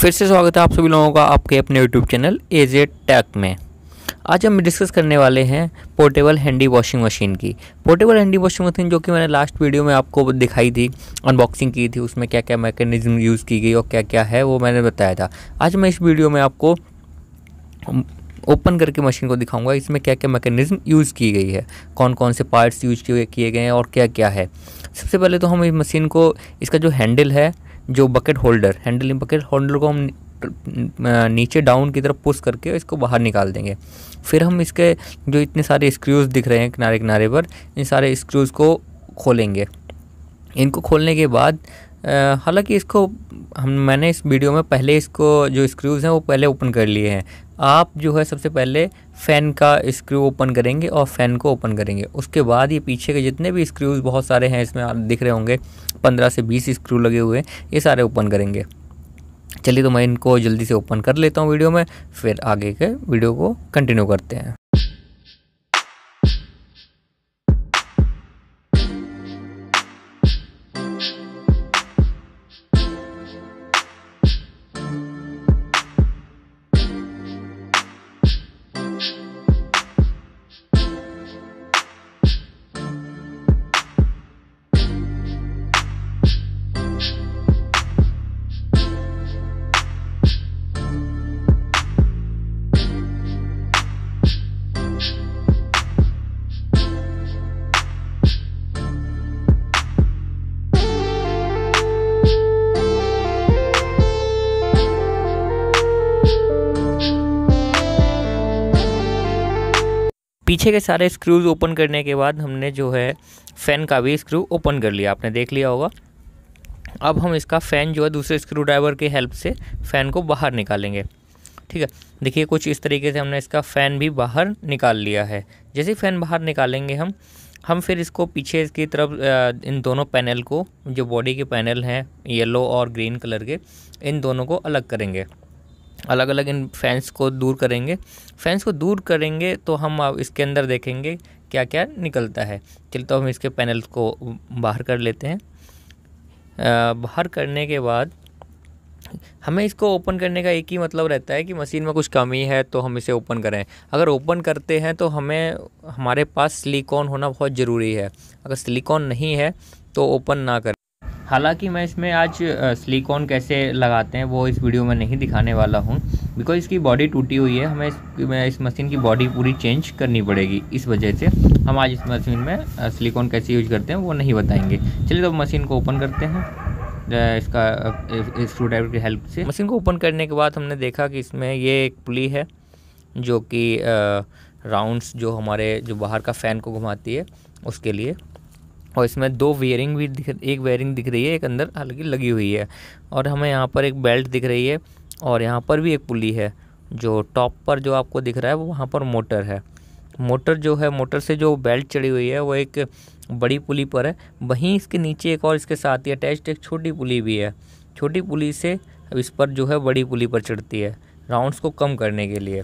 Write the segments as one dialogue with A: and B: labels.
A: फिर से स्वागत है आप सभी लोगों का आपके अपने यूट्यूब चैनल एजे टैक में आज हम डिस्कस करने वाले हैं पोर्टेबल हैंडी वॉशिंग मशीन की पोर्टेबल हैंडी वॉशिंग मशीन जो कि मैंने लास्ट वीडियो में आपको दिखाई थी अनबॉक्सिंग की थी उसमें क्या क्या मैकेनिज्म यूज़ की गई और क्या क्या है वो मैंने बताया था आज मैं इस वीडियो में आपको ओपन करके मशीन को दिखाऊंगा इसमें क्या क्या मैकेनिज्म यूज़ की गई है कौन कौन से पार्ट्स यूज किए गए हैं और क्या क्या है सबसे पहले तो हम इस मशीन को इसका जो हैंडल है जो bucket holder handle bucket holder को हम नीचे डाउन की तरफ पुश करके इसको बाहर निकाल देंगे फिर हम इसके जो इतने सारे स्क्रूज़ दिख रहे हैं किनारे किनारे पर इन सारे स्क्रूज़ को खोलेंगे इनको खोलने के बाद हालांकि इसको हम मैंने इस वीडियो में पहले इसको जो स्क्रूज़ हैं वो पहले ओपन कर लिए हैं आप जो है सबसे पहले फ़ैन का स्क्रू ओपन करेंगे और फ़ैन को ओपन करेंगे उसके बाद ये पीछे के जितने भी स्क्रूज़ बहुत सारे हैं इसमें आप दिख रहे होंगे पंद्रह से बीस स्क्रू लगे हुए ये सारे ओपन करेंगे चलिए तो मैं इनको जल्दी से ओपन कर लेता हूँ वीडियो में फिर आगे के वीडियो को कंटिन्यू करते हैं पीछे के सारे स्क्रूज़ ओपन करने के बाद हमने जो है फ़ैन का भी स्क्रू ओपन कर लिया आपने देख लिया होगा अब हम इसका फ़ैन जो है दूसरे स्क्रू ड्राइवर की हेल्प से फ़ैन को बाहर निकालेंगे ठीक है देखिए कुछ इस तरीके से हमने इसका फ़ैन भी बाहर निकाल लिया है जैसे फ़ैन बाहर निकालेंगे हम हम फिर इसको पीछे की तरफ इन दोनों पैनल को जो बॉडी के पैनल हैं येलो और ग्रीन कलर के इन दोनों को अलग करेंगे अलग अलग इन फैंस को दूर करेंगे फैंस को दूर करेंगे तो हम इसके अंदर देखेंगे क्या क्या निकलता है चलिए तो हम इसके पैनल को बाहर कर लेते हैं आ, बाहर करने के बाद हमें इसको ओपन करने का एक ही मतलब रहता है कि मशीन में कुछ कमी है तो हम इसे ओपन करें अगर ओपन करते हैं तो हमें हमारे पास सिलिकॉन होना बहुत ज़रूरी है अगर सिलिकॉन नहीं है तो ओपन ना करें हालांकि मैं इसमें आज स्लीकॉन कैसे लगाते हैं वो इस वीडियो में नहीं दिखाने वाला हूँ बिकॉज इसकी बॉडी टूटी हुई है हमें इस, इस मशीन की बॉडी पूरी चेंज करनी पड़ेगी इस वजह से हम आज इस मशीन में सिलिकॉन कैसे यूज करते हैं वो नहीं बताएंगे चलिए तो मशीन को ओपन करते हैं इसका स्क्रू ड्राइवर की हेल्प से मशीन को ओपन करने के बाद हमने देखा कि इसमें ये एक पुली है जो कि राउंड्स जो हमारे जो बाहर का फ़ैन को घुमाती है उसके लिए और इसमें दो वेयरिंग भी दिख एक वेयरिंग दिख रही है एक अंदर हल्की लगी हुई है और हमें यहाँ पर एक बेल्ट दिख रही है और यहाँ पर भी एक पुली है जो टॉप पर जो आपको दिख रहा है वो वहाँ पर मोटर है मोटर जो है मोटर से जो बेल्ट चढ़ी हुई है वो एक बड़ी पुली पर है वहीं इसके नीचे एक और इसके साथ ही अटैच एक छोटी पुली भी है छोटी पुली से इस पर जो है बड़ी पुली पर चढ़ती है राउंड्स को कम करने के लिए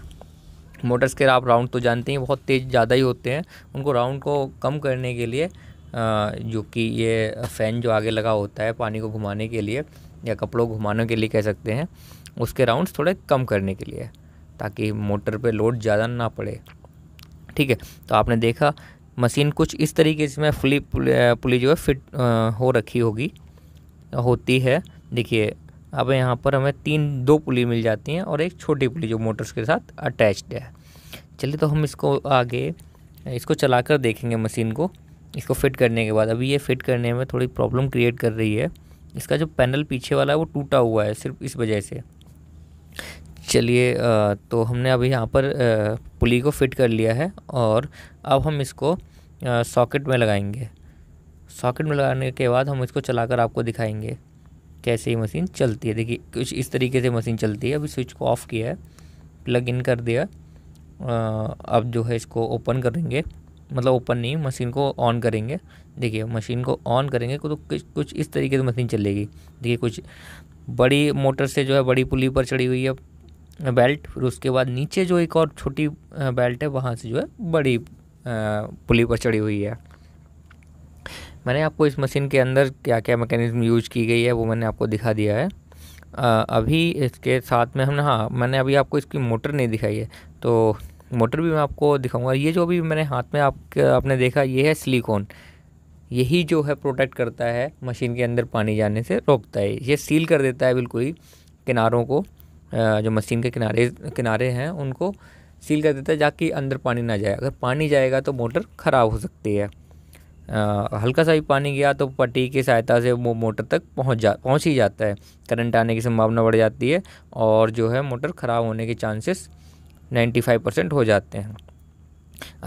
A: मोटर्स के आप राउंड तो जानते हैं बहुत तेज़ ज़्यादा ही होते हैं उनको राउंड को कम करने के लिए जो कि ये फ़ैन जो आगे लगा होता है पानी को घुमाने के लिए या कपड़ों को घुमाने के लिए कह सकते हैं उसके राउंड्स थोड़े कम करने के लिए ताकि मोटर पे लोड ज़्यादा ना पड़े ठीक है तो आपने देखा मशीन कुछ इस तरीके से मैं फुली पुली जो है फिट हो रखी होगी होती है देखिए अब यहाँ पर हमें तीन दो पुली मिल जाती हैं और एक छोटी पुली जो मोटर्स के साथ अटैच्ड है चलिए तो हम इसको आगे इसको चलाकर देखेंगे मशीन को इसको फिट करने के बाद अभी ये फिट करने में थोड़ी प्रॉब्लम क्रिएट कर रही है इसका जो पैनल पीछे वाला है वो टूटा हुआ है सिर्फ इस वजह से चलिए तो हमने अभी यहाँ पर पुली को फिट कर लिया है और अब हम इसको सॉकेट में लगाएंगे सॉकेट में लगाने के बाद हम इसको चलाकर आपको दिखाएंगे कैसे ये मशीन चलती है देखिए कुछ इस तरीके से मशीन चलती है अभी स्विच को ऑफ़ किया है प्लग इन कर दिया अब जो है इसको ओपन करेंगे मतलब ओपन नहीं मशीन को ऑन करेंगे देखिए मशीन को ऑन करेंगे तो कुछ कुछ इस तरीके से मशीन चलेगी देखिए कुछ बड़ी मोटर से जो है बड़ी पुली पर चढ़ी हुई है बेल्ट फिर उसके बाद नीचे जो एक और छोटी बेल्ट है वहाँ से जो है बड़ी पुली पर चढ़ी हुई है मैंने आपको इस मशीन के अंदर क्या क्या मैकेनिज्म यूज की गई है वो मैंने आपको दिखा दिया है आ, अभी इसके साथ में हम हाँ मैंने अभी आपको इसकी मोटर नहीं दिखाई है तो मोटर भी मैं आपको दिखाऊंगा ये जो भी मैंने हाथ में आप आपने देखा ये है सिलिकॉन यही जो है प्रोटेक्ट करता है मशीन के अंदर पानी जाने से रोकता है ये सील कर देता है बिल्कुल ही किनारों को जो मशीन के किनारे किनारे हैं उनको सील कर देता है जाकि अंदर पानी ना जाए अगर पानी जाएगा तो मोटर ख़राब हो सकती है आ, हल्का सा भी पानी गया तो पट्टी की सहायता से वो मोटर तक पहुंच जा पहुँच ही जाता है करंट आने की संभावना बढ़ जाती है और जो है मोटर ख़राब होने के चांसेस नाइन्टी फाइव परसेंट हो जाते हैं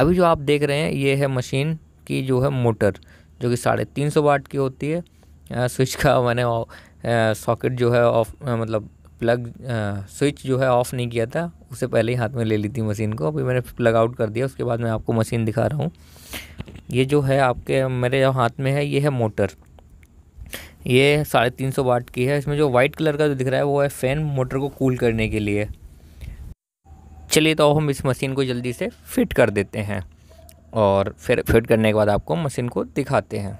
A: अभी जो आप देख रहे हैं ये है मशीन की जो है मोटर जो कि साढ़े तीन सौ वाट की होती है स्विच का मैंने सॉकेट जो है ऑफ मतलब प्लग स्विच जो है ऑफ़ नहीं किया था उससे पहले ही हाथ में ले ली थी मशीन को अभी मैंने प्लग आउट कर दिया उसके बाद मैं आपको मशीन दिखा रहा हूँ ये जो है आपके मेरे जो हाथ में है ये है मोटर ये साढ़े तीन सौ वाट की है इसमें जो वाइट कलर का जो दिख रहा है वो है फ़ैन मोटर को कूल करने के लिए चलिए तो हम इस मशीन को जल्दी से फिट कर देते हैं और फिर फिट करने के बाद आपको मशीन को दिखाते हैं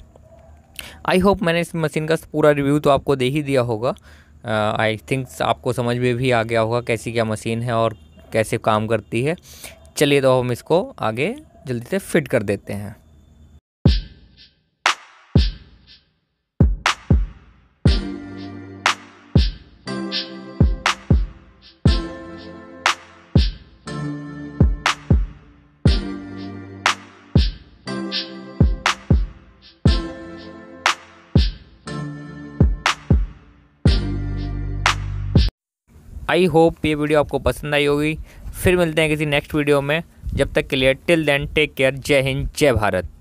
A: आई होप मैंने इस मशीन का पूरा रिव्यू तो आपको दे ही दिया होगा आई uh, थिंक आपको समझ में भी आ गया होगा कैसी क्या मशीन है और कैसे काम करती है चलिए तो हम इसको आगे जल्दी से फिट कर देते हैं आई होप ये वीडियो आपको पसंद आई होगी फिर मिलते हैं किसी नेक्स्ट वीडियो में जब तक के लिए टिल देन टेक केयर जय हिंद जय भारत